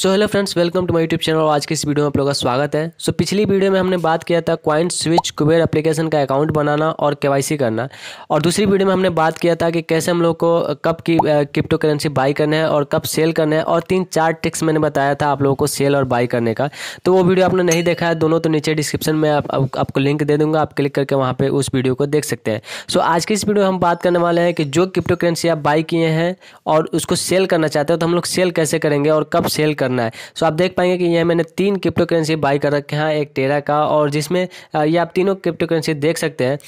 so hello friends welcome to my YouTube channel और आज के इस वीडियो में आप लोगों का स्वागत है सो so, पिछली वीडियो में हमने बात किया था क्वाइन स्विच कुबेर एप्लीकेशन का अकाउंट बनाना और केवाईसी करना और दूसरी वीडियो में हमने बात किया था कि कैसे हम लोग को कब की क्रिप्टो करेंसी बाई करना है और कब सेल करना है और तीन चार टिक्स मैंने बताया था आप लोगों को सेल और बाई करने का तो वो वीडियो आपने नहीं देखा है दोनों तो नीचे डिस्क्रिप्शन में आप, आप, आपको लिंक दे दूंगा आप क्लिक करके वहाँ पर उस वीडियो को देख सकते हैं सो आज की इस वीडियो में हम बात करने वाले हैं कि जो क्रिप्टो करेंसी आप बाई किए हैं और उसको सेल करना चाहते हो तो हम लोग सेल कैसे करेंगे और कब सेल कर करना है सो आप देख पाएंगे कि यह मैंने तीन क्रिप्टो करेंसी बाई कर रखे हैं एक टेरा का और जिसमें ये आप तीनों क्रिप्टो करेंसी देख सकते हैं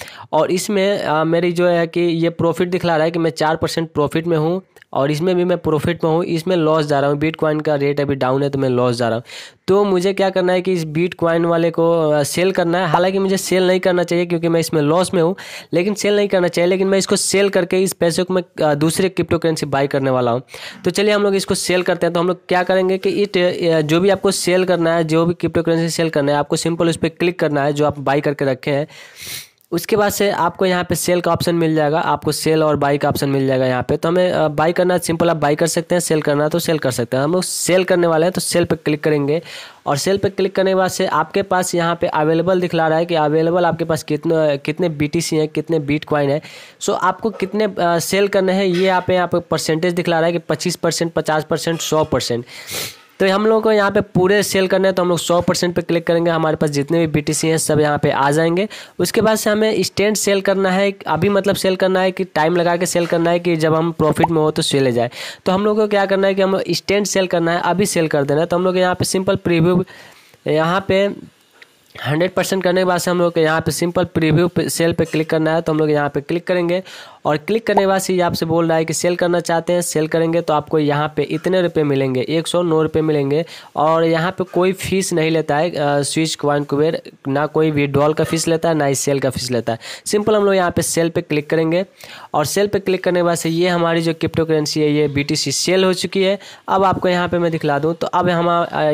और इसमें मेरी जो है कि ये प्रॉफिट दिखला रहा है कि मैं चार परसेंट प्रॉफिट में हूँ और इसमें भी मैं प्रॉफिट में हूँ इसमें लॉस जा रहा हूँ बीट क्वाइन का रेट अभी डाउन है तो मैं लॉस जा रहा हूँ तो मुझे क्या करना है कि इस बीट क्वाइन वाले को सेल करना है हालांकि मुझे सेल नहीं करना चाहिए क्योंकि मैं इसमें लॉस में हूँ लेकिन सेल नहीं करना चाहिए लेकिन मैं इसको सेल करके इस पैसे को मैं दूसरे क्रिप्टो करेंसी बाई करने वाला हूँ तो चलिए हम लोग इसको सेल करते हैं तो हम लोग क्या करेंगे कि इट जो भी आपको सेल करना है जो भी क्रिप्टो करेंसी सेल करना है आपको सिंपल उस पर क्लिक करना है जो आप बाई करके रखे हैं उसके बाद से आपको यहाँ पे सेल का ऑप्शन मिल जाएगा आपको सेल और बाई का ऑप्शन मिल जाएगा यहाँ पे तो हमें बाई करना सिंपल आप बाई कर सकते हैं सेल करना तो सेल कर सकते हैं हम लोग सेल करने वाले हैं तो सेल पे क्लिक करेंगे और सेल पे क्लिक करने के बाद से आपके पास यहाँ पे अवेलेबल दिखला रहा है कि अवेलेबल आपके पास कितने कितने बी हैं कितने बीट क्वाइन है सो आपको कितने सेल करने हैं ये आप यहाँ पे परसेंटेज दिखला रहा है कि पच्चीस परसेंट पचास परसेंट सौ परसेंट तो हम लोगों को यहाँ पे पूरे सेल करना है तो हम लोग सौ परसेंट पर क्लिक करेंगे हमारे पास जितने भी बी हैं सब यहाँ पे आ जाएंगे उसके बाद से हमें स्टैंड सेल करना है अभी मतलब सेल करना है कि टाइम लगा के सेल करना है कि जब हम प्रॉफिट में हो तो सेले जाए तो हम लोग को क्या करना है कि हम लोग स्टैंड सेल करना है अभी सेल कर देना है तो हम लोग यहाँ पर सिंपल प्रिव्यू यहाँ पर हंड्रेड परसेंट करने के बाद से हम लोग यहाँ पे सिंपल प्रीव्यू पे, सेल पे क्लिक करना है तो हम लोग यहाँ पे क्लिक करेंगे और क्लिक करने के बाद ये आपसे बोल रहा है कि सेल करना चाहते हैं सेल करेंगे तो आपको यहाँ पे इतने रुपये मिलेंगे एक सौ नौ रुपये मिलेंगे और यहाँ पे कोई फीस नहीं लेता है स्विच वन कुबेर ना कोई विड्रॉल का फीस लेता है ना ही सेल का फीस लेता है सिंपल हम लोग यहाँ पर सेल पर क्लिक करेंगे और सेल पर क्लिक करने के बाद से ये हमारी जो क्रिप्टो करेंसी है ये बी सेल हो चुकी है अब आपको यहाँ पर मैं दिखला दूँ तो अब हम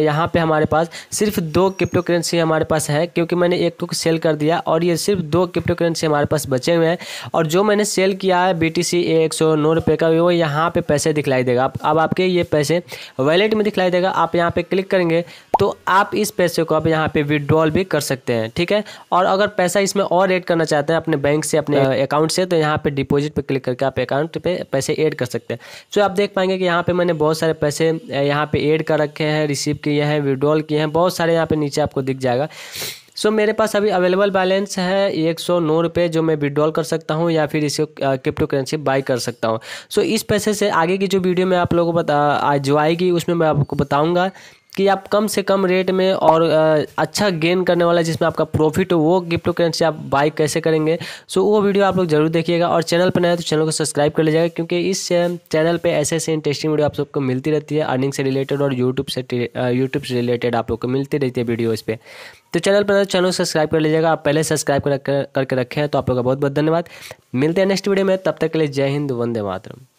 यहाँ पर हमारे पास सिर्फ दो क्रिप्टो करेंसी हमारे पास है क्योंकि मैंने एक को सेल कर दिया और ये सिर्फ दो क्रिप्टो करेंसी हमारे पास बचे हुए हैं और जो मैंने सेल किया है बी टी सी एक सौ नौ रुपये का वो यहाँ पे पैसे दिखलाई देगा अब आपके ये पैसे वैलेट में दिखलाई देगा आप यहाँ पे क्लिक करेंगे तो आप इस पैसे को आप यहाँ पे विड्रॉल भी कर सकते हैं ठीक है और अगर पैसा इसमें और ऐड करना चाहते हैं अपने बैंक से अपने अकाउंट से तो यहाँ पे डिपॉजिट पे क्लिक करके आप अकाउंट पे पैसे ऐड कर सकते हैं तो आप देख पाएंगे कि यहाँ पे मैंने बहुत सारे पैसे यहाँ पे ऐड कर रखे हैं रिसीव किए हैं विड्रॉल किए हैं बहुत सारे यहाँ पे नीचे आपको दिख जाएगा सो so, मेरे पास अभी अवेलेबल बैलेंस है एक सौ नौ रुपये जो मैं विड्रॉल कर सकता हूँ या फिर इसको क्रिप्टो करेंसी बाई कर सकता हूँ सो so, इस पैसे से आगे की जो वीडियो मैं आप लोगों को बता जो आएगी उसमें मैं आपको बताऊँगा कि आप कम से कम रेट में और अच्छा गेन करने वाला जिसमें आपका प्रॉफिट हो वो क्रिप्टो करेंसी आप बाई कैसे करेंगे सो वो वीडियो आप लोग जरूर देखिएगा और चैनल पर नया तो चैनल को सब्सक्राइब कर लीजिएगा क्योंकि इस चैनल पर ऐसे ऐसे इंटरेस्टिंग वीडियो आप सबको मिलती रहती है अर्निंग से रिलेटेड और यूट्यूब से यूट्यूब से रिलेटेड आप लोग को मिलती रहती है वीडियो इस पर तो चैनल पर चैनल सब्सक्राइब कर लीजिएगा आप पहले सब्सक्राइब करके रखे हैं तो आप लोग का बहुत बहुत धन्यवाद मिलते हैं नेक्स्ट वीडियो में तब तक के लिए जय हिंद वंदे मातरम